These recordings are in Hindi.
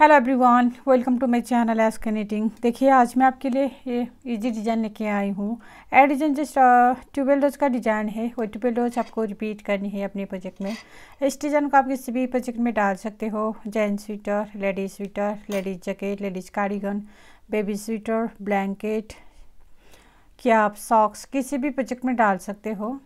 hello everyone welcome to my channel एस कनेटिंग देखिए आज मैं आपके लिए ये इजी डिज़ाइन लेके आई हूँ ए डिज़ाइन जस्ट ट्यूबेल रोज का डिज़ाइन है वो ट्यूबेल रोज आपको रिपीट करनी है अपने प्रोजेक्ट में इस डिज़ाइन को आप किसी भी प्रोजेक्ट में डाल सकते हो gents sweater ladies sweater ladies jacket ladies cardigan baby sweater blanket क्या आप सॉक्स किसी भी प्रोजेक्ट में डाल सकते हो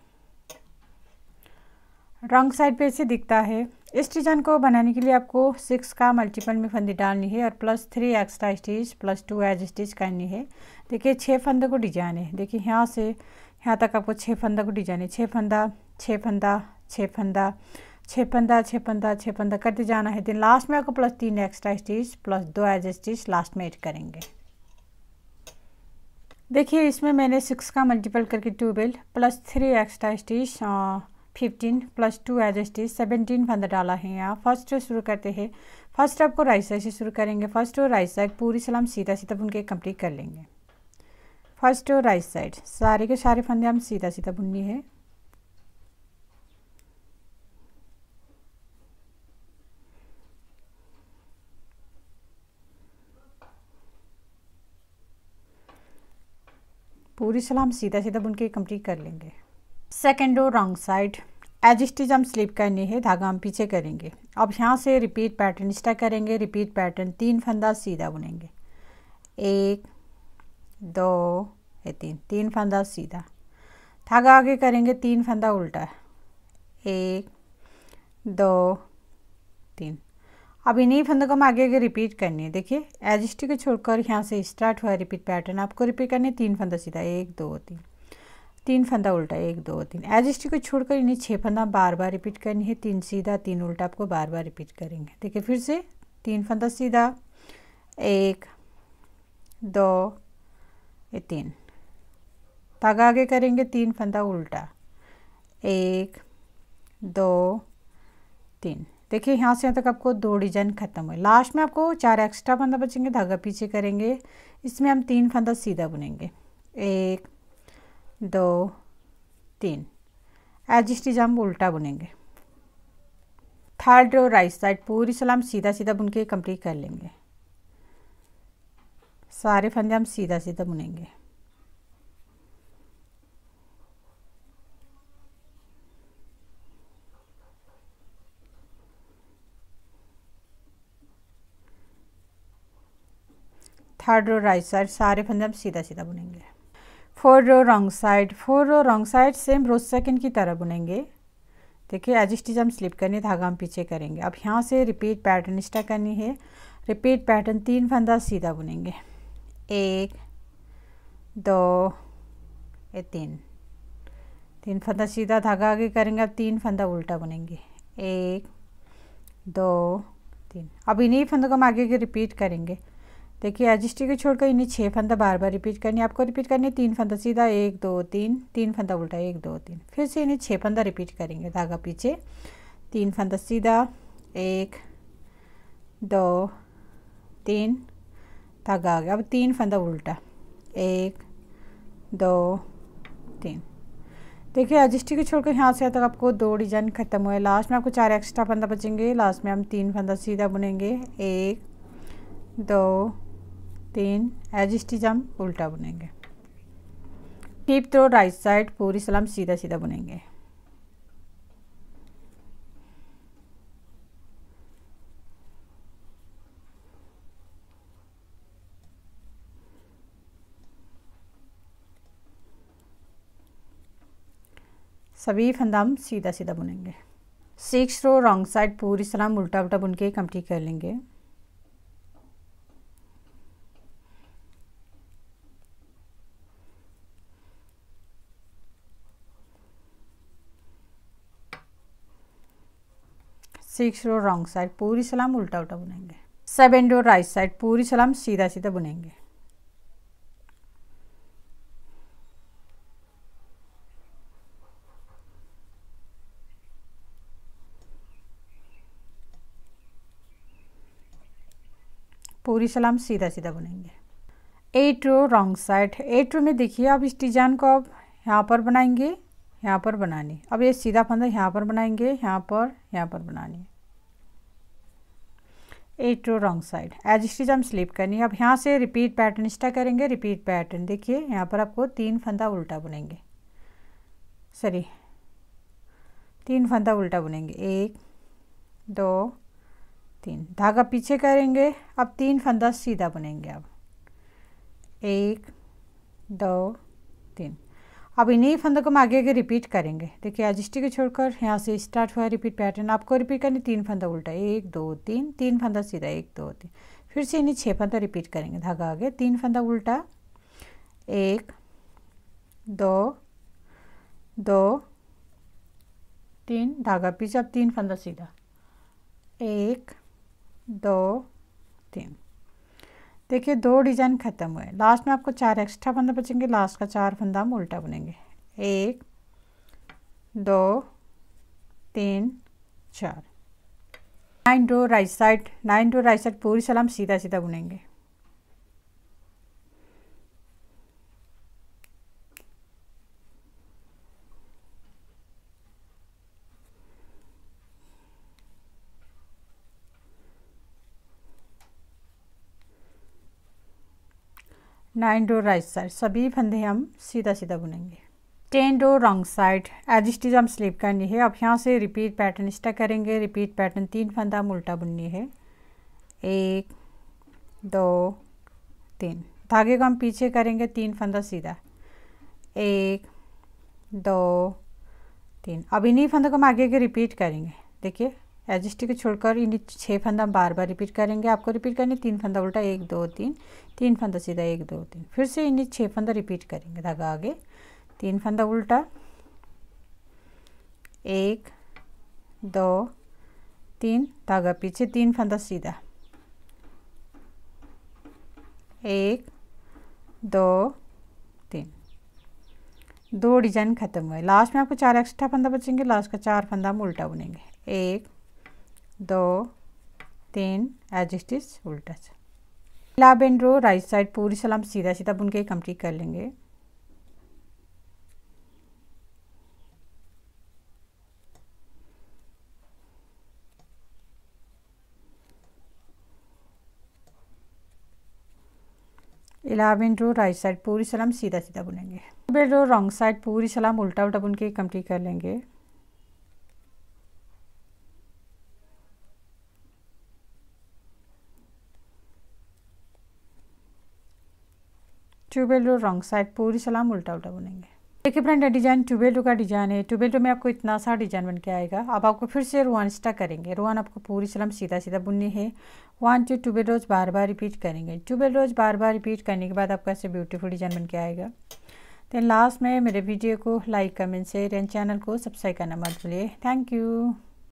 रंग साइड पर इसे दिखता है इस डिजाइन को बनाने के लिए आपको सिक्स का मल्टीपल में फंदी डालनी है और plus three extra stitch plus two edge stitch करनी है देखिए छः फंदों को डिजाइन है देखिए यहाँ से यहाँ तक आपको छः फंदा को डिजाइन है छः फंदा छः फंदा छः फंदा छः फंदा छः फंदा छः फंदा करते जाना है दिन लास्ट में आपको प्लस तीन एक्स्ट्रा स्टिच प्लस दो एज स्टिच लास्ट में एड करेंगे देखिए इसमें मैंने सिक्स का मल्टीपल करके टू बेल्ट plus three extra stitch fifteen plus two edge S T seventeen फंदा डाला है यहाँ फर्स्ट शुरू करते हैं फर्स्ट आपको राइट साइड से शुरू करेंगे फर्स्ट और राइट साइड पूरी सलाम सीधा सीधा बुन के कम्प्लीट कर लेंगे फर्स्ट और राइट साइड सारे के सारे फंदे हम सीधा सीधा बुननी है पूरी सलाम सीधा सीधा बुन के कम्प्लीट कर लेंगे second row wrong side edge stitch हम स्लिप करनी है धागा हम पीछे करेंगे अब यहाँ से रिपीट पैटर्न स्टा करेंगे रिपीट पैटर्न तीन फंदा सीधा बुनेंगे एक दो ये तीन तीन फंदा सीधा धागा आगे करेंगे तीन फंदा उल्टा एक दो तीन अब इन्हीं फंदों को हम आगे आगे रिपीट करनी है देखिए एज स्टिक छोड़कर यहाँ से स्टार्ट हुआ रिपीट पैटर्न आपको रिपीट करनी है तीन फंदा सीधा एक दो तीन तीन फंदा उल्टा एक दो तीन एज एस्टी को छोड़कर इन्हें छः फंदा बार बार रिपीट करनी है तीन सीधा तीन उल्टा आपको बार बार रिपीट करेंगे देखिए फिर से तीन फंदा सीधा एक दो ये तीन धागा आगे करेंगे तीन फंदा उल्टा एक दो तीन देखिए यहाँ से यहाँ तक आपको दो डिजाइन खत्म हुए लास्ट में आपको चार एक्स्ट्रा फंदा बचेंगे धागा पीछे करेंगे इसमें हम तीन फंदा सीधा बुनेंगे एक दो तीन एज हम उल्टा बुनेंगे थर्ड रो राइट साइड पूरी सलाम सीधा सीधा बुन के कंप्लीट कर लेंगे सारे फंदे हम सीधा सीधा बुनेंगे थर्ड रो राइट साइड सारे फंदे हम सीधा सीधा बुनेंगे four row wrong side four row wrong side same rows second की तरह बुनेंगे देखिए एज स्टिच हम स्लिप करेंगे धागा हम पीछे करेंगे अब यहाँ से रिपीट पैटर्न स्टा करनी है रिपीट पैटर्न तीन फंदा सीधा बुनेंगे एक दो ये तीन तीन फंदा सीधा धागा आगे करेंगे अब तीन फंदा उल्टा बुनेंगे एक दो तीन अब इन्हीं फंदों को हम आगे के रिपीट करेंगे देखिए एजिस्टी को छोड़कर इन्हें छः फंदा बार बार रिपीट करनी है आपको रिपीट करनी है तीन फंदा सीधा एक दो तीन तीन फंदा उल्टा एक दो तीन फिर से इन्हें छः फंदा रिपीट करेंगे धागा पीछे तीन फंदा सीधा एक दो तीन धागा आ गया अब तीन फंदा उल्टा एक दो तीन देखिए एजिस्टी को छोड़कर यहाँ से तक आपको दो डिजाइन खत्म हुए लास्ट में आपको चार एक्स्ट्रा फंदा बचेंगे लास्ट में हम तीन फंदा सीधा बुनेंगे एक दो तीन एज स्टिच हम उल्टा बुनेंगे टिप तो राइट साइड पूरी सलाम सीधा सीधा बुनेंगे सभी फंदा हम सीधा सीधा बुनेंगे सिक्स रो रॉन्ग साइड पूरी सलाम उल्टा उल्टा बुन के कंप्लीट कर लेंगे सिक्स रो रॉन्ग साइड पूरी सलाम उल्टा उल्टा बुनेंगे सेवन रो राइट साइड पूरी सलाम सीधा सीधा बुनेंगे पूरी सलाम सीधा सीधा बुनेंगे eight row wrong side eight row में देखिए आप इस डिजाइन को आप यहाँ पर बनाएंगे यहाँ पर बनानी अब ये सीधा फंदा यहाँ पर बनाएंगे यहाँ पर यहाँ पर बनानी eight two wrong side edge stitch हम स्लिप करनी है अब यहाँ से रिपीट पैटर्न स्टा करेंगे रिपीट पैटर्न देखिए यहाँ पर आपको तीन फंदा उल्टा बुनेंगे सॉरी तीन फंदा उल्टा बुनेंगे एक दो तीन धागा पीछे करेंगे अब तीन फंदा सीधा बुनेंगे अब एक दो तीन अब इन्हीं फंदों को हम आगे आगे रिपीट करेंगे देखिए अजिस्टी को छोड़कर यहाँ से स्टार्ट हुआ रिपीट पैटर्न आपको रिपीट करनी तीन फंदा उल्टा एक दो तीन तीन फंदा सीधा एक दो तीन फिर से इन्हीं छः फंदा रिपीट करेंगे धागा आगे तीन फंदा उल्टा एक दो दो तीन धागा पीछे अब तीन फंदा सीधा एक दो तीन देखिए दो डिजाइन ख़त्म हुए लास्ट में आपको चार एक्स्ट्रा फंदा बचेंगे लास्ट का चार फंदा हम उल्टा बुनेंगे एक दो तीन चार nine row right side nine row right side पूरी सलाम सीधा सीधा बुनेंगे नाइन डो राइट साइड सभी फंदे हम सीधा सीधा बुनेंगे ten row wrong side edge हम स्लिप करनी है अब यहाँ से रिपीट पैटर्न स्टा करेंगे रिपीट पैटर्न तीन फंदा हम उल्टा बुननी है एक दो तीन धागे को हम पीछे करेंगे तीन फंदा सीधा एक दो तीन अब इन्हीं फंदों को हम आगे के रिपीट करेंगे देखिए एजिस्टी को छोड़कर इन छः फंदा बार बार रिपीट करेंगे आपको रिपीट करने तीन फंदा उल्टा एक दो तीन तीन फंदा सीधा एक दो तीन फिर से इन छः फंदा रिपीट करेंगे धागा आगे तीन फंदा उल्टा एक दो तीन धागा पीछे तीन फंदा सीधा एक दो तीन दो डिजाइन खत्म हुए लास्ट में आपको चार एक्स्ट्रा फंदा बचेंगे लास्ट का चार फंदा हम उल्टा बुनेंगे एक दो तीन एज इट इज उल्टा सा लाभ एंड रो राइट साइड पूरी सलाम सीधा सीधा बुन के कंप्लीट कर लेंगे इलावन रो राइट साइड पूरी सलाम सीधा सीधा बुनेंगे रो रॉन्ग साइड पूरी सलाम उल्टा उल्टा बुन के कंप्लीट कर लेंगे ट्यूबेल्टो रॉन्ग साइड पूरी सलाम उल्टा उल्टा बुनेंगे देखिए फ्रेंड डिजाइन ट्यूबेल्टो का डिजाइन है ट्यूबेल्टो में आपको इतना सा डिजाइन बन के आएगा अब आपको फिर से रोहान स्टार्ट करेंगे रोहान आपको पूरी सलाम सीधा सीधा बुननी है वन टू रोज बार बार रिपीट करेंगे ट्यूबेल रोज बार बार रिपीट करने के बाद आपका ऐसे ब्यूटीफुल डिजाइन बन के आएगा देन लास्ट में मेरे वीडियो को like comment share and channel को सब्सक्राइब करना मत भूलिए थैंक यू